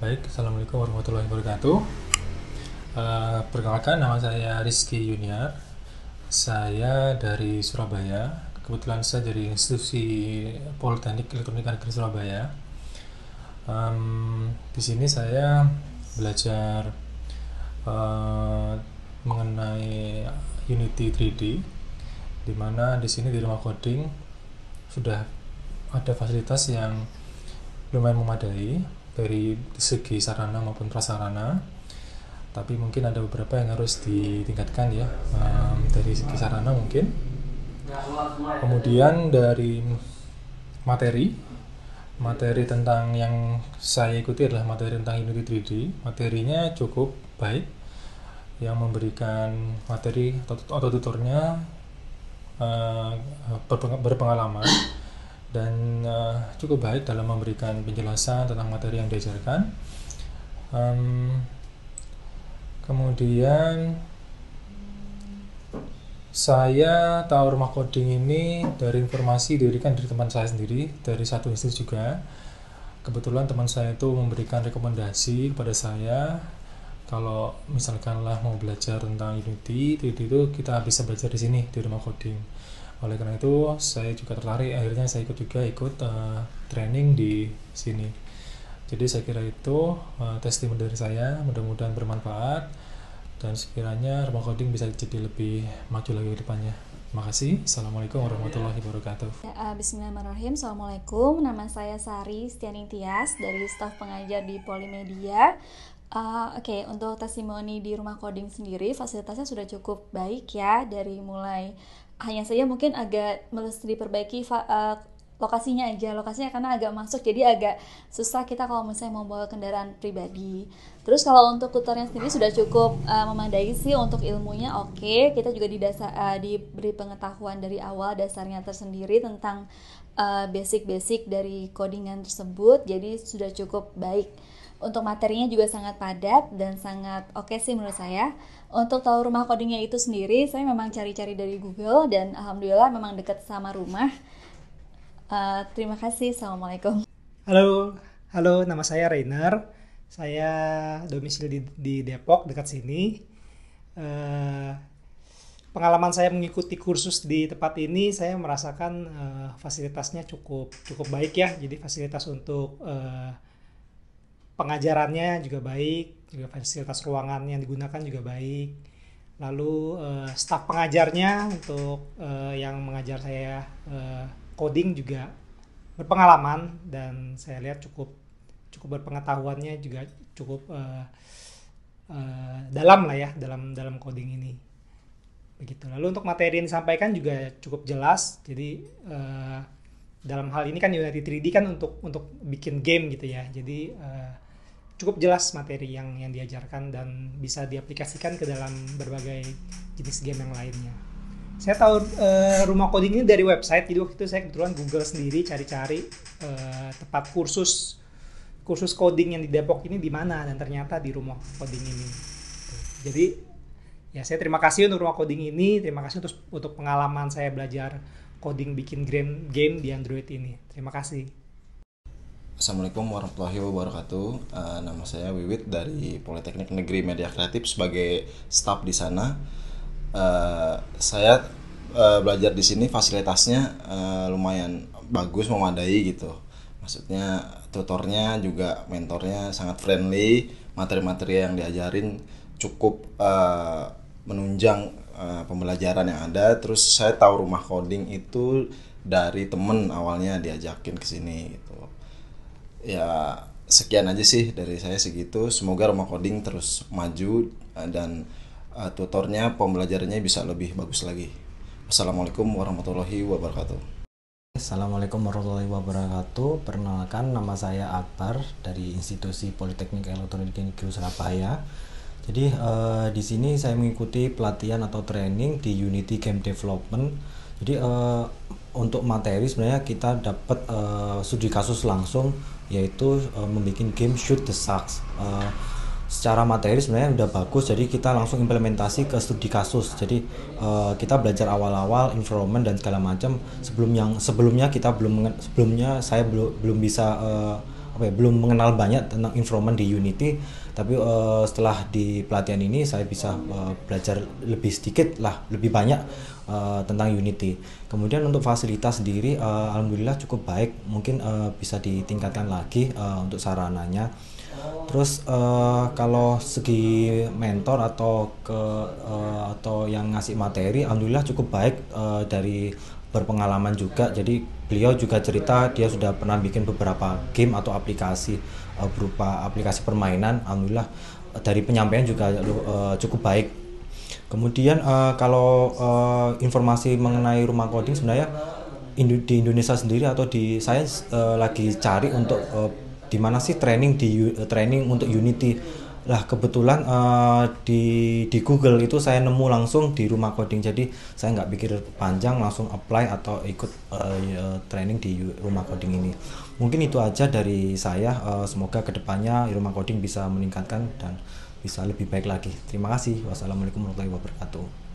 Baik, Assalamualaikum warahmatullahi wabarakatuh. Uh, perkenalkan, nama saya Rizky Yunia. Saya dari Surabaya. Kebetulan saya dari Institusi Politeknik Elektronika Negeri Surabaya. Um, di sini saya belajar uh, mengenai Unity 3D, di mana di sini di rumah coding sudah ada fasilitas yang lumayan memadai dari segi sarana maupun prasarana tapi mungkin ada beberapa yang harus ditingkatkan ya um, dari segi sarana mungkin kemudian dari materi materi tentang yang saya ikuti adalah materi tentang Unity 3D materinya cukup baik yang memberikan materi atau, tutornya uh, eh, berpengalaman dan uh, cukup baik dalam memberikan penjelasan tentang materi yang diajarkan. Um, kemudian saya tahu rumah coding ini dari informasi diberikan dari teman saya sendiri dari satu institut juga. Kebetulan teman saya itu memberikan rekomendasi kepada saya kalau misalkanlah mau belajar tentang Unity, itu kita bisa belajar di sini di rumah coding oleh karena itu saya juga tertarik akhirnya saya ikut juga ikut uh, training di sini jadi saya kira itu uh, testimoni dari saya mudah-mudahan bermanfaat dan sekiranya rumah coding bisa jadi lebih maju lagi ke depannya Terima kasih. Assalamualaikum warahmatullahi wabarakatuh. Ya, eh, Bismillahirrahmanirrahim. Assalamualaikum. Nama saya Sari Setianing Tias dari staf pengajar di Polimedia. Uh, Oke, okay, untuk testimoni di rumah coding sendiri fasilitasnya sudah cukup baik ya dari mulai hanya saja mungkin agak mesti diperbaiki uh, lokasinya aja lokasinya karena agak masuk jadi agak susah kita kalau misalnya mau bawa kendaraan pribadi terus kalau untuk tutornya sendiri sudah cukup uh, memadai sih untuk ilmunya oke okay. kita juga didasar, uh, eh, diberi pengetahuan dari awal dasarnya tersendiri tentang eh, basic-basic uh, dari codingan tersebut jadi sudah cukup baik untuk materinya juga sangat padat dan sangat oke okay sih menurut saya. Untuk tahu rumah codingnya itu sendiri, saya memang cari-cari dari Google dan alhamdulillah memang dekat sama rumah. Eh, terima kasih. Assalamualaikum. Halo, halo. Nama saya Rainer. Saya domisili di, di Depok, dekat sini. Uh, pengalaman saya mengikuti kursus di tempat ini, saya merasakan uh, fasilitasnya cukup cukup baik ya. Jadi fasilitas untuk uh, pengajarannya juga baik, juga fasilitas ruangan yang digunakan juga baik. Lalu uh, staf pengajarnya untuk uh, yang mengajar saya. Uh, coding juga berpengalaman dan saya lihat cukup cukup berpengetahuannya juga cukup uh, uh, dalam lah ya dalam dalam coding ini begitu lalu untuk materi yang disampaikan juga cukup jelas jadi uh, dalam hal ini kan Unity 3D kan untuk untuk bikin game gitu ya jadi uh, cukup jelas materi yang yang diajarkan dan bisa diaplikasikan ke dalam berbagai jenis game yang lainnya saya tahu uh, rumah coding ini dari website jadi waktu itu saya kebetulan google sendiri cari-cari uh, tempat kursus kursus coding yang di Depok ini di mana dan ternyata di rumah coding ini jadi ya saya terima kasih untuk rumah coding ini terima kasih untuk untuk pengalaman saya belajar coding bikin game game di Android ini terima kasih Assalamualaikum warahmatullahi wabarakatuh. Uh, nama saya Wiwit dari Politeknik Negeri Media Kreatif sebagai staff di sana uh, saya uh, belajar di sini fasilitasnya uh, lumayan bagus memadai gitu maksudnya tutornya juga mentornya sangat friendly materi-materi yang diajarin cukup uh, menunjang uh, pembelajaran yang ada terus saya tahu rumah coding itu dari temen awalnya diajakin ke sini gitu ya sekian aja sih dari saya segitu semoga rumah coding terus maju dan uh, tutornya pembelajarannya bisa lebih bagus lagi Assalamualaikum warahmatullahi wabarakatuh Assalamualaikum warahmatullahi wabarakatuh Perkenalkan nama saya Akbar dari Institusi Politeknik Elektronik Negeri Surabaya Jadi eh, di sini saya mengikuti pelatihan atau training di Unity Game Development Jadi eh, untuk materi sebenarnya kita dapat eh, studi kasus langsung yaitu eh, membuat game Shoot the Sucks. eh, secara materi sebenarnya sudah bagus jadi kita langsung implementasi ke studi kasus jadi uh, kita belajar awal-awal environment dan segala macam sebelum yang sebelumnya kita belum sebelumnya saya belum belum bisa uh, apa ya, belum mengenal banyak tentang environment di Unity tapi uh, setelah di pelatihan ini saya bisa uh, belajar lebih sedikit lah lebih banyak uh, tentang Unity kemudian untuk fasilitas sendiri uh, alhamdulillah cukup baik mungkin uh, bisa ditingkatkan lagi uh, untuk sarananya terus uh, kalau segi mentor atau ke uh, atau yang ngasih materi alhamdulillah cukup baik uh, dari berpengalaman juga jadi beliau juga cerita dia sudah pernah bikin beberapa game atau aplikasi uh, berupa aplikasi permainan alhamdulillah eh, dari penyampaian juga uh, cukup baik kemudian uh, kalau uh, informasi mengenai rumah coding sebenarnya di Indonesia sendiri atau di saya uh, lagi cari untuk uh, di mana sih training di uh, training untuk Unity lah kebetulan uh, di di Google itu saya nemu langsung di rumah coding jadi saya nggak pikir panjang langsung apply atau ikut uh, training di rumah coding ini mungkin itu aja dari saya uh, semoga kedepannya rumah coding bisa meningkatkan dan bisa lebih baik lagi terima kasih wassalamualaikum warahmatullahi wabarakatuh